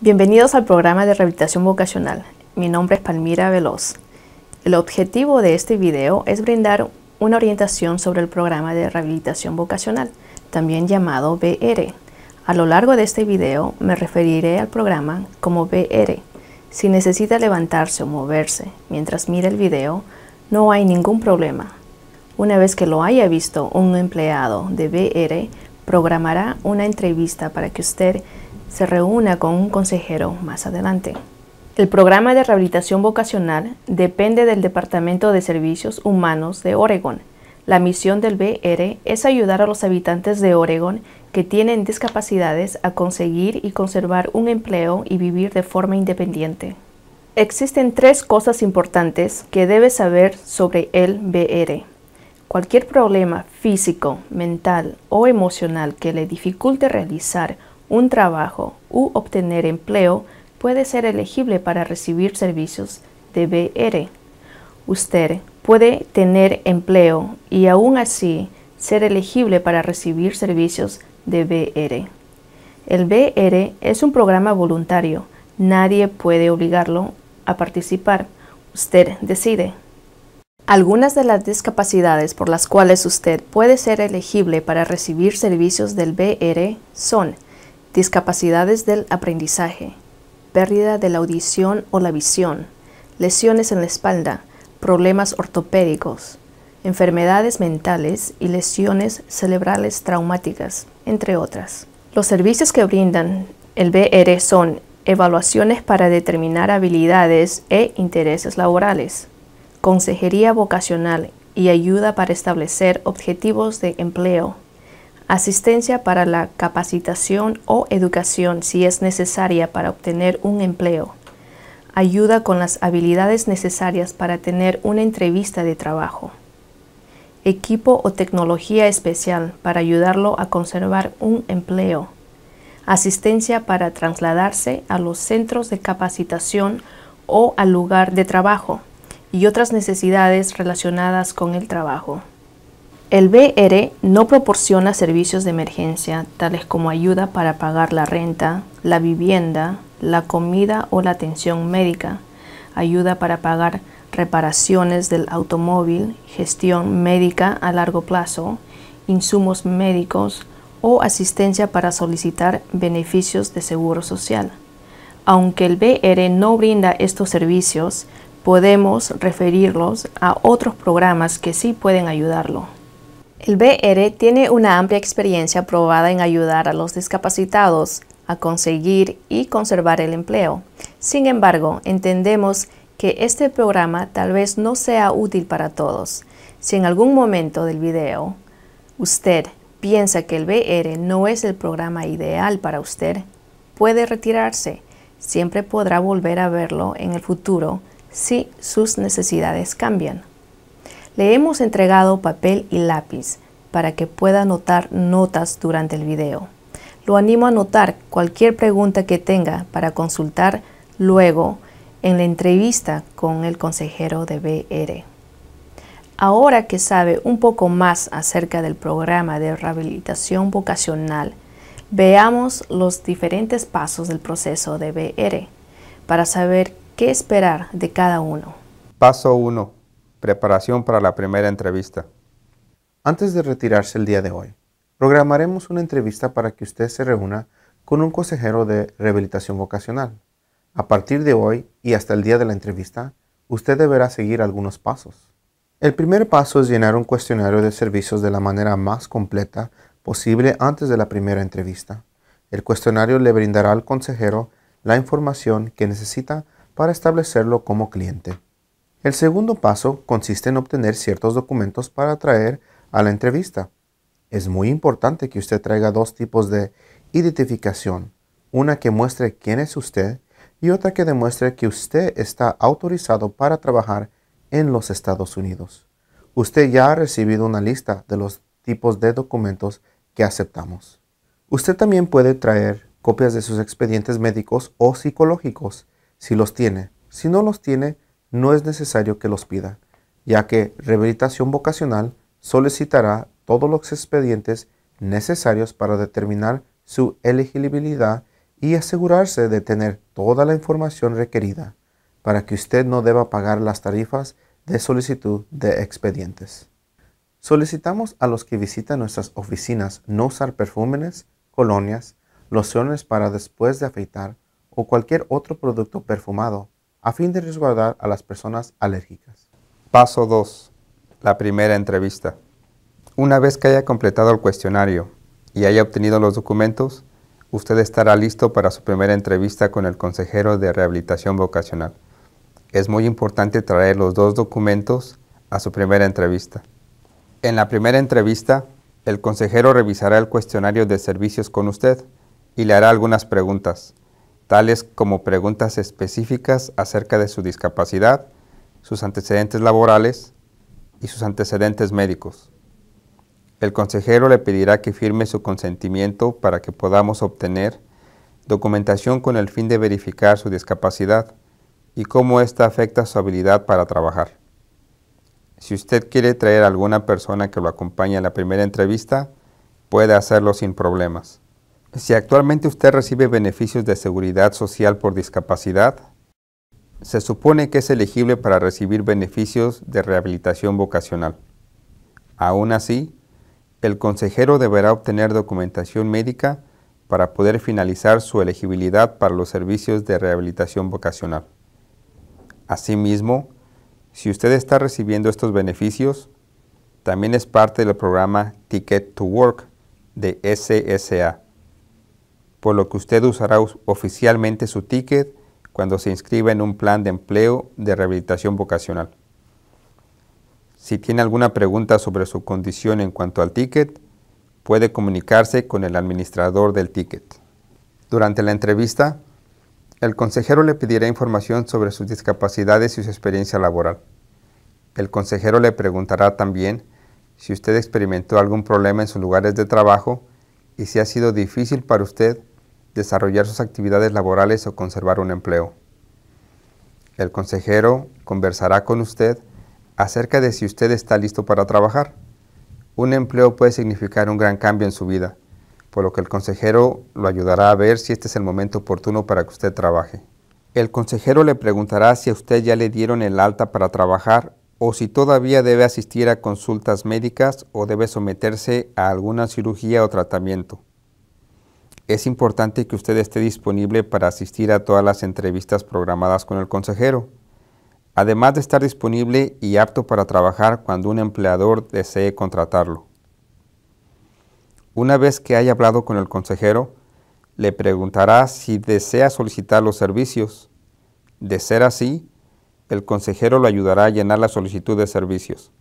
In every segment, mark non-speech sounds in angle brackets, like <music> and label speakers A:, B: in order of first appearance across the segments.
A: Bienvenidos al programa de rehabilitación vocacional. Mi nombre es Palmira Veloz. El objetivo de este video es brindar una orientación sobre el programa de rehabilitación vocacional, también llamado BR. A lo largo de este video me referiré al programa como BR. Si necesita levantarse o moverse mientras mira el video, no hay ningún problema. Una vez que lo haya visto un empleado de BR, programará una entrevista para que usted se reúna con un consejero más adelante. El programa de rehabilitación vocacional depende del Departamento de Servicios Humanos de Oregon. La misión del BR es ayudar a los habitantes de Oregon que tienen discapacidades a conseguir y conservar un empleo y vivir de forma independiente. Existen tres cosas importantes que debes saber sobre el BR. Cualquier problema físico, mental o emocional que le dificulte realizar un trabajo u obtener empleo, puede ser elegible para recibir servicios de BR. Usted puede tener empleo y aún así ser elegible para recibir servicios de BR. El BR es un programa voluntario. Nadie puede obligarlo a participar. Usted decide. Algunas de las discapacidades por las cuales usted puede ser elegible para recibir servicios del BR son discapacidades del aprendizaje, pérdida de la audición o la visión, lesiones en la espalda, problemas ortopédicos, enfermedades mentales y lesiones cerebrales traumáticas, entre otras. Los servicios que brindan el BR son evaluaciones para determinar habilidades e intereses laborales, consejería vocacional y ayuda para establecer objetivos de empleo asistencia para la capacitación o educación si es necesaria para obtener un empleo, ayuda con las habilidades necesarias para tener una entrevista de trabajo, equipo o tecnología especial para ayudarlo a conservar un empleo, asistencia para trasladarse a los centros de capacitación o al lugar de trabajo y otras necesidades relacionadas con el trabajo. El BR no proporciona servicios de emergencia tales como ayuda para pagar la renta, la vivienda, la comida o la atención médica, ayuda para pagar reparaciones del automóvil, gestión médica a largo plazo, insumos médicos o asistencia para solicitar beneficios de seguro social. Aunque el BR no brinda estos servicios, podemos referirlos a otros programas que sí pueden ayudarlo. El BR tiene una amplia experiencia probada en ayudar a los discapacitados a conseguir y conservar el empleo. Sin embargo, entendemos que este programa tal vez no sea útil para todos. Si en algún momento del video usted piensa que el BR no es el programa ideal para usted, puede retirarse. Siempre podrá volver a verlo en el futuro si sus necesidades cambian. Le hemos entregado papel y lápiz para que pueda anotar notas durante el video. Lo animo a anotar cualquier pregunta que tenga para consultar luego en la entrevista con el consejero de BR. Ahora que sabe un poco más acerca del programa de rehabilitación vocacional, veamos los diferentes pasos del proceso de BR para saber qué esperar de cada uno.
B: Paso 1 Preparación para la primera entrevista. Antes de retirarse el día de hoy, programaremos una entrevista para que usted se reúna con un consejero de rehabilitación vocacional. A partir de hoy y hasta el día de la entrevista, usted deberá seguir algunos pasos. El primer paso es llenar un cuestionario de servicios de la manera más completa posible antes de la primera entrevista. El cuestionario le brindará al consejero la información que necesita para establecerlo como cliente. El segundo paso consiste en obtener ciertos documentos para traer a la entrevista. Es muy importante que usted traiga dos tipos de identificación, una que muestre quién es usted y otra que demuestre que usted está autorizado para trabajar en los Estados Unidos. Usted ya ha recibido una lista de los tipos de documentos que aceptamos. Usted también puede traer copias de sus expedientes médicos o psicológicos si los tiene. Si no los tiene, no es necesario que los pida, ya que rehabilitación vocacional solicitará todos los expedientes necesarios para determinar su elegibilidad y asegurarse de tener toda la información requerida para que usted no deba pagar las tarifas de solicitud de expedientes. Solicitamos a los que visitan nuestras oficinas no usar perfúmenes, colonias, lociones para después de afeitar o cualquier otro producto perfumado a fin de resguardar a las personas alérgicas. Paso 2. La primera entrevista.
C: Una vez que haya completado el cuestionario y haya obtenido los documentos, usted estará listo para su primera entrevista con el consejero de rehabilitación vocacional. Es muy importante traer los dos documentos a su primera entrevista. En la primera entrevista, el consejero revisará el cuestionario de servicios con usted y le hará algunas preguntas tales como preguntas específicas acerca de su discapacidad, sus antecedentes laborales y sus antecedentes médicos. El consejero le pedirá que firme su consentimiento para que podamos obtener documentación con el fin de verificar su discapacidad y cómo ésta afecta su habilidad para trabajar. Si usted quiere traer a alguna persona que lo acompañe a la primera entrevista, puede hacerlo sin problemas. Si actualmente usted recibe beneficios de seguridad social por discapacidad, se supone que es elegible para recibir beneficios de rehabilitación vocacional. Aún así, el consejero deberá obtener documentación médica para poder finalizar su elegibilidad para los servicios de rehabilitación vocacional. Asimismo, si usted está recibiendo estos beneficios, también es parte del programa Ticket to Work de SSA por lo que usted usará oficialmente su ticket cuando se inscriba en un plan de empleo de rehabilitación vocacional. Si tiene alguna pregunta sobre su condición en cuanto al ticket, puede comunicarse con el administrador del ticket. Durante la entrevista, el consejero le pedirá información sobre sus discapacidades y su experiencia laboral. El consejero le preguntará también si usted experimentó algún problema en sus lugares de trabajo y si ha sido difícil para usted desarrollar sus actividades laborales o conservar un empleo. El consejero conversará con usted acerca de si usted está listo para trabajar. Un empleo puede significar un gran cambio en su vida, por lo que el consejero lo ayudará a ver si este es el momento oportuno para que usted trabaje. El consejero le preguntará si a usted ya le dieron el alta para trabajar o si todavía debe asistir a consultas médicas o debe someterse a alguna cirugía o tratamiento. Es importante que usted esté disponible para asistir a todas las entrevistas programadas con el consejero, además de estar disponible y apto para trabajar cuando un empleador desee contratarlo. Una vez que haya hablado con el consejero, le preguntará si desea solicitar los servicios. De ser así, el consejero lo ayudará a llenar la solicitud de servicios.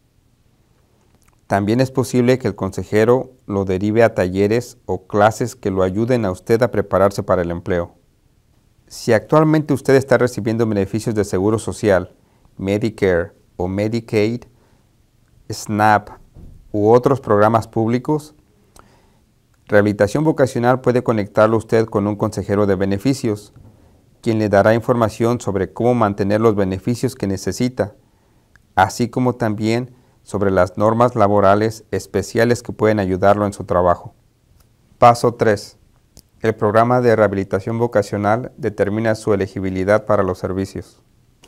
C: También es posible que el consejero lo derive a talleres o clases que lo ayuden a usted a prepararse para el empleo. Si actualmente usted está recibiendo beneficios de Seguro Social, Medicare o Medicaid, SNAP u otros programas públicos, Rehabilitación Vocacional puede conectarlo usted con un consejero de beneficios, quien le dará información sobre cómo mantener los beneficios que necesita, así como también sobre las normas laborales especiales que pueden ayudarlo en su trabajo. Paso 3. El programa de rehabilitación vocacional determina su elegibilidad para los servicios.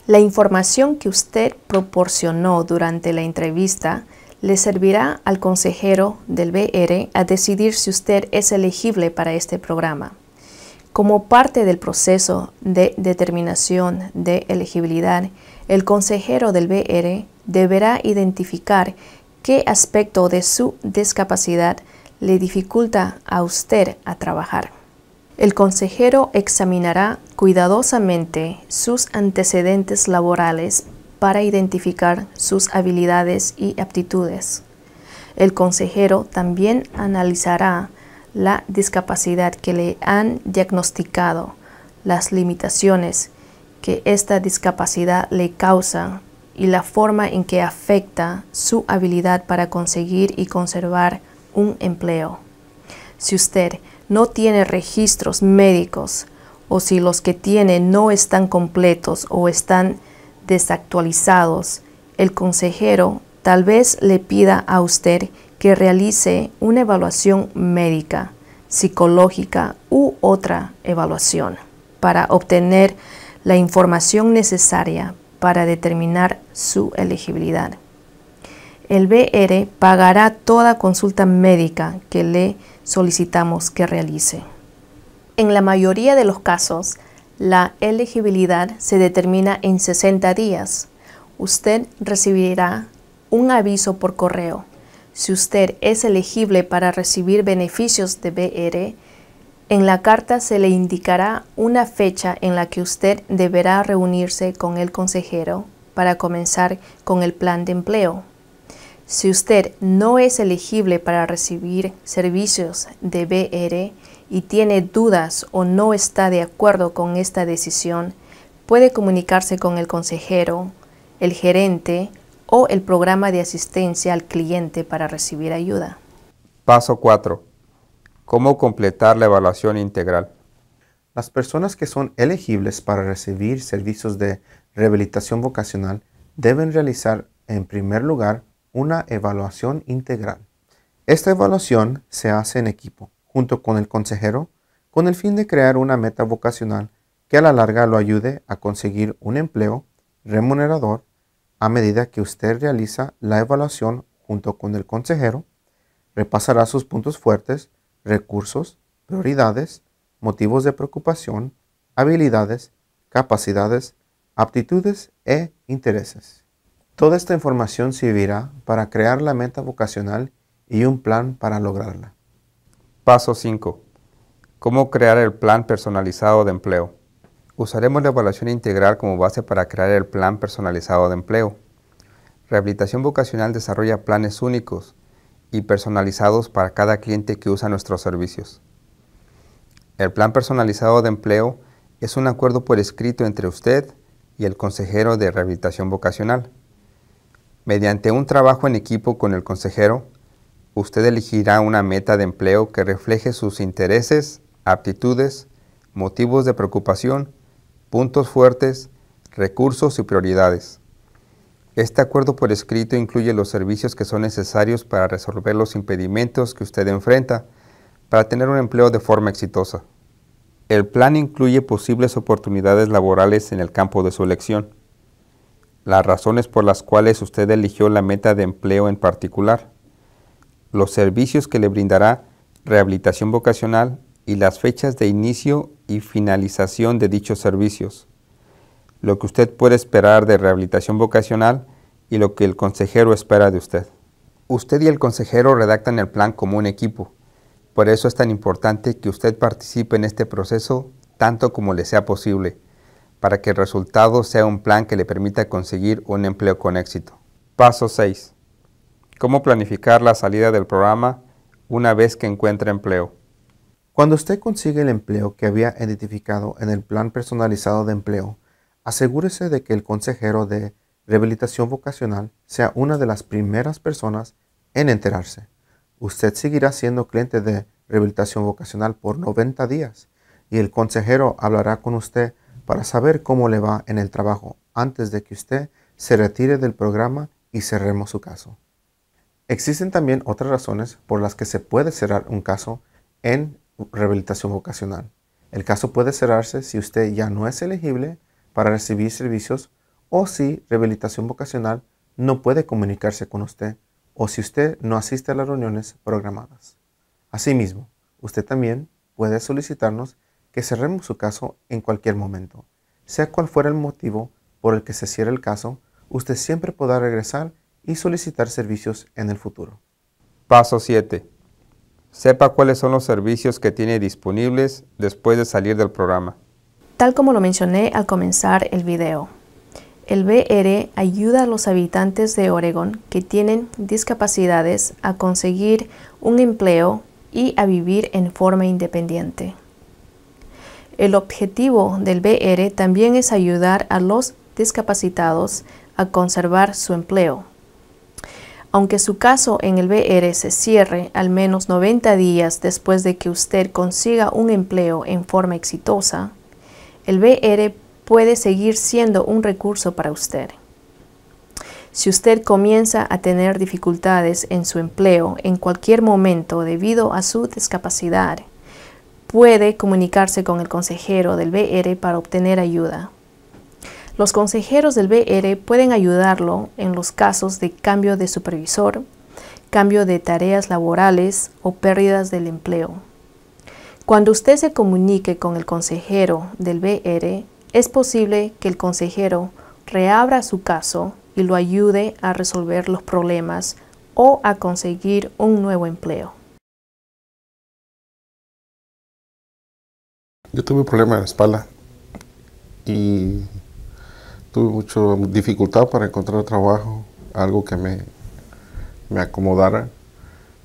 A: La información que usted proporcionó durante la entrevista le servirá al consejero del BR a decidir si usted es elegible para este programa. Como parte del proceso de determinación de elegibilidad, el consejero del BR deberá identificar qué aspecto de su discapacidad le dificulta a usted a trabajar. El consejero examinará cuidadosamente sus antecedentes laborales para identificar sus habilidades y aptitudes. El consejero también analizará la discapacidad que le han diagnosticado, las limitaciones que esta discapacidad le causa y la forma en que afecta su habilidad para conseguir y conservar un empleo. Si usted no tiene registros médicos o si los que tiene no están completos o están desactualizados, el consejero tal vez le pida a usted que realice una evaluación médica, psicológica u otra evaluación para obtener la información necesaria para determinar su elegibilidad. El BR pagará toda consulta médica que le solicitamos que realice. En la mayoría de los casos, la elegibilidad se determina en 60 días. Usted recibirá un aviso por correo. Si usted es elegible para recibir beneficios de BR, en la carta se le indicará una fecha en la que usted deberá reunirse con el consejero para comenzar con el plan de empleo. Si usted no es elegible para recibir servicios de BR y tiene dudas o no está de acuerdo con esta decisión, puede comunicarse con el consejero, el gerente o el programa de asistencia al cliente para recibir ayuda.
B: Paso 4 cómo completar la evaluación integral. Las personas que son elegibles para recibir servicios de rehabilitación vocacional deben realizar en primer lugar una evaluación integral. Esta evaluación se hace en equipo, junto con el consejero, con el fin de crear una meta vocacional que a la larga lo ayude a conseguir un empleo remunerador a medida que usted realiza la evaluación junto con el consejero, repasará sus puntos fuertes, recursos, prioridades, motivos de preocupación, habilidades, capacidades, aptitudes e intereses. Toda esta información servirá para crear la meta vocacional y un plan para lograrla. Paso 5. ¿Cómo crear
C: el plan personalizado de empleo? Usaremos la evaluación integral como base para crear el plan personalizado de empleo. Rehabilitación vocacional desarrolla planes únicos y personalizados para cada cliente que usa nuestros servicios. El plan personalizado de empleo es un acuerdo por escrito entre usted y el consejero de rehabilitación vocacional. Mediante un trabajo en equipo con el consejero, usted elegirá una meta de empleo que refleje sus intereses, aptitudes, motivos de preocupación, puntos fuertes, recursos y prioridades. Este acuerdo por escrito incluye los servicios que son necesarios para resolver los impedimentos que usted enfrenta para tener un empleo de forma exitosa. El plan incluye posibles oportunidades laborales en el campo de su elección, las razones por las cuales usted eligió la meta de empleo en particular, los servicios que le brindará rehabilitación vocacional y las fechas de inicio y finalización de dichos servicios lo que usted puede esperar de rehabilitación vocacional y lo que el consejero espera de usted. Usted y el consejero redactan el plan como un equipo. Por eso es tan importante que usted participe en este proceso tanto como le sea posible, para que el resultado sea un plan que le permita conseguir un empleo con éxito. Paso 6. Cómo planificar la salida del programa una vez que encuentre empleo.
B: Cuando usted consigue el empleo que había identificado en el plan personalizado de empleo, Asegúrese de que el consejero de rehabilitación vocacional sea una de las primeras personas en enterarse. Usted seguirá siendo cliente de rehabilitación vocacional por 90 días y el consejero hablará con usted para saber cómo le va en el trabajo antes de que usted se retire del programa y cerremos su caso. Existen también otras razones por las que se puede cerrar un caso en rehabilitación vocacional. El caso puede cerrarse si usted ya no es elegible para recibir servicios o si Rehabilitación Vocacional no puede comunicarse con usted o si usted no asiste a las reuniones programadas. Asimismo, usted también puede solicitarnos que cerremos su caso en cualquier momento. Sea cual fuera el motivo por el que se cierre el caso, usted siempre podrá regresar y solicitar servicios en el futuro.
C: Paso 7. Sepa cuáles son los servicios que tiene disponibles después de salir del programa.
A: Tal como lo mencioné al comenzar el video, el BR ayuda a los habitantes de Oregon que tienen discapacidades a conseguir un empleo y a vivir en forma independiente. El objetivo del BR también es ayudar a los discapacitados a conservar su empleo. Aunque su caso en el BR se cierre al menos 90 días después de que usted consiga un empleo en forma exitosa, el BR puede seguir siendo un recurso para usted. Si usted comienza a tener dificultades en su empleo en cualquier momento debido a su discapacidad, puede comunicarse con el consejero del BR para obtener ayuda. Los consejeros del BR pueden ayudarlo en los casos de cambio de supervisor, cambio de tareas laborales o pérdidas del empleo. Cuando usted se comunique con el consejero del BR, es posible que el consejero reabra su caso y lo ayude a resolver los problemas o a conseguir un nuevo empleo.
B: Yo tuve un problema de la espalda y tuve mucha
D: dificultad para encontrar trabajo, algo que me, me acomodara.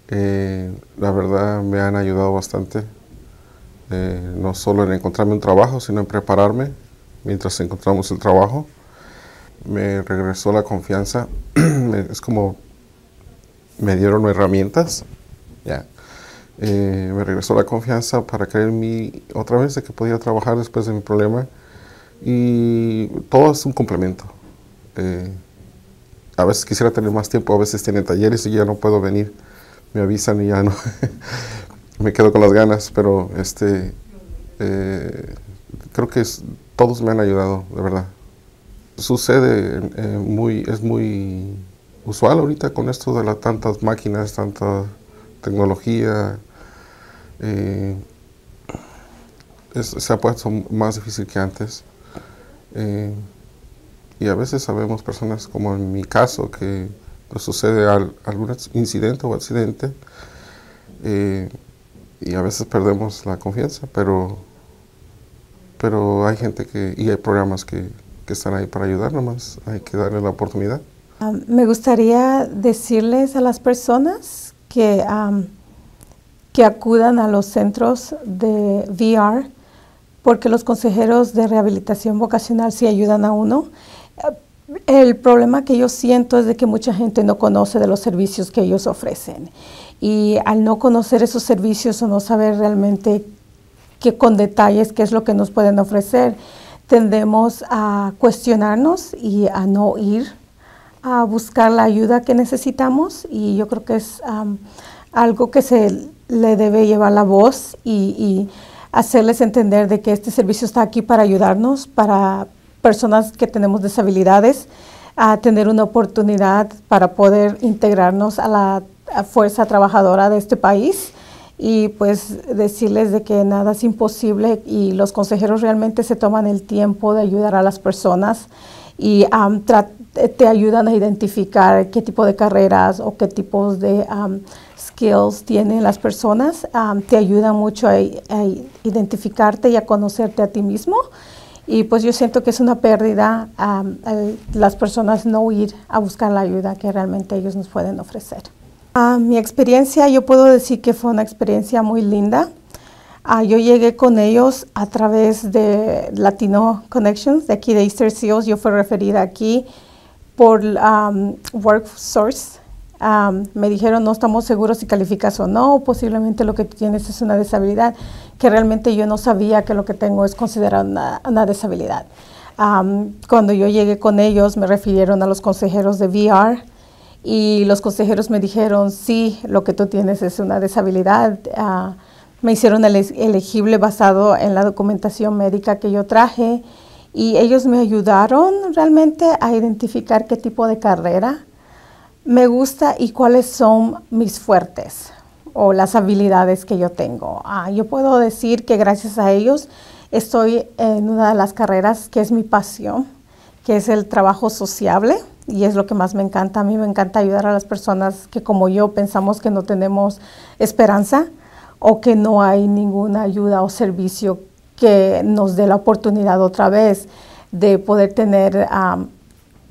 D: Eh, la verdad me han ayudado bastante eh, no solo en encontrarme un trabajo, sino en prepararme mientras encontramos el trabajo. Me regresó la confianza, <clears throat> es como me dieron herramientas, eh, me regresó la confianza para creer en otra vez de que podía trabajar después de mi problema y todo es un complemento. Eh, a veces quisiera tener más tiempo, a veces tienen talleres y ya no puedo venir, me avisan y ya no. <laughs> me quedo con las ganas, pero este, eh, creo que es, todos me han ayudado, de verdad. Sucede, eh, muy, es muy usual ahorita con esto de las tantas máquinas, tanta tecnología. Eh, se ha puesto más difícil que antes. y a veces sabemos personas, como en mi caso, que pues, sucede al, algún incidente o accidente y a veces perdemos la confianza, pero, pero hay gente que, y hay programas que, están ahí para ayudar nomás, hay que darle la oportunidad.
E: Ah, me gustaría decirles a las personas que, que acudan a los centros de VR, porque los consejeros de rehabilitación vocacional sí ayudan a uno. El problema que yo siento es de que mucha gente no conoce de los servicios que ellos ofrecen y al no conocer esos servicios o no saber realmente qué con detalles qué es lo que nos pueden ofrecer, tendemos a cuestionarnos y a no ir a buscar la ayuda que necesitamos y yo creo que es algo que se le debe llevar la voz y, hacerles entender de que este servicio está aquí para ayudarnos, para personas que tenemos deshabilidades, a tener una oportunidad para poder integrarnos a la fuerza trabajadora de este país y pues decirles de que nada es imposible y los consejeros realmente se toman el tiempo de ayudar a las personas y eh, te ayudan a identificar qué tipo de carreras o qué tipos de skills tienen las personas. te ayuda mucho a, identificarte y a conocerte a ti mismo. Y pues yo siento que es una pérdida las personas no ir a buscar la ayuda que realmente ellos nos pueden ofrecer mi experiencia, yo puedo decir que fue una experiencia muy linda. Ah, yo llegué con ellos a través de Latino Connections, de aquí de Easter Seals. Yo fui referida aquí por um, WorkSource. Um, me dijeron, no estamos seguros si calificas o no, posiblemente lo que tienes es una disabilidad, que realmente yo no sabía que lo que tengo es considerado una, una um, cuando yo llegué con ellos, me refirieron a los consejeros de VR, y los consejeros me dijeron, sí, lo que tú tienes es una deshabilidad. Ah, me hicieron elegible basado en la documentación médica que yo traje y ellos me ayudaron realmente a identificar qué tipo de carrera me gusta y cuáles son mis fuertes o las habilidades que yo tengo. Ah, yo puedo decir que gracias a ellos estoy en una de las carreras que es mi pasión, que es el trabajo sociable y es lo que más me encanta. A mí me encanta ayudar a las personas que como yo pensamos que no tenemos esperanza o que no hay ninguna ayuda o servicio que nos dé la oportunidad otra vez de poder tener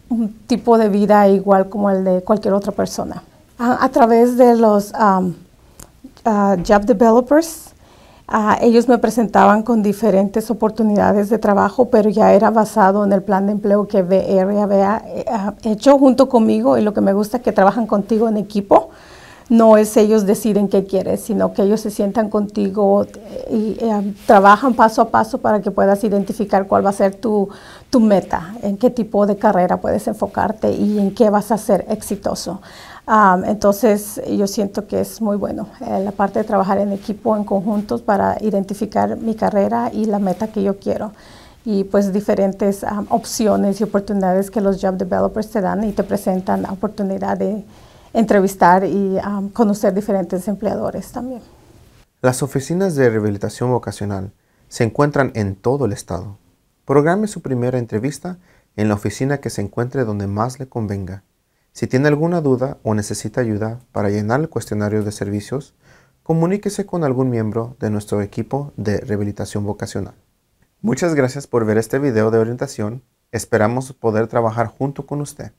E: un tipo de vida igual como el de cualquier otra persona. A, través de los ah, job developers, Ah, ellos me presentaban con diferentes oportunidades de trabajo, pero ya era basado en el plan de empleo que BRAB ha eh, ah, hecho junto conmigo y lo que me gusta es que trabajan contigo en equipo. No es ellos deciden qué quieres, sino que ellos se sientan contigo eh, y eh, trabajan paso a paso para que puedas identificar cuál va a ser tu, tu meta, en qué tipo de carrera puedes enfocarte y en qué vas a ser exitoso entonces, yo siento que es muy bueno eh, la parte de trabajar en equipo, en conjuntos, para identificar mi carrera y la meta que yo quiero. Y pues diferentes opciones y oportunidades que los job developers te dan y te presentan la oportunidad de entrevistar y conocer diferentes empleadores también.
B: Las oficinas de rehabilitación vocacional se encuentran en todo el estado. Programe su primera entrevista en la oficina que se encuentre donde más le convenga. Si tiene alguna duda o necesita ayuda para llenar el cuestionario de servicios, comuníquese con algún miembro de nuestro equipo de rehabilitación vocacional. Muchas gracias por ver este video de orientación. Esperamos poder trabajar junto con usted.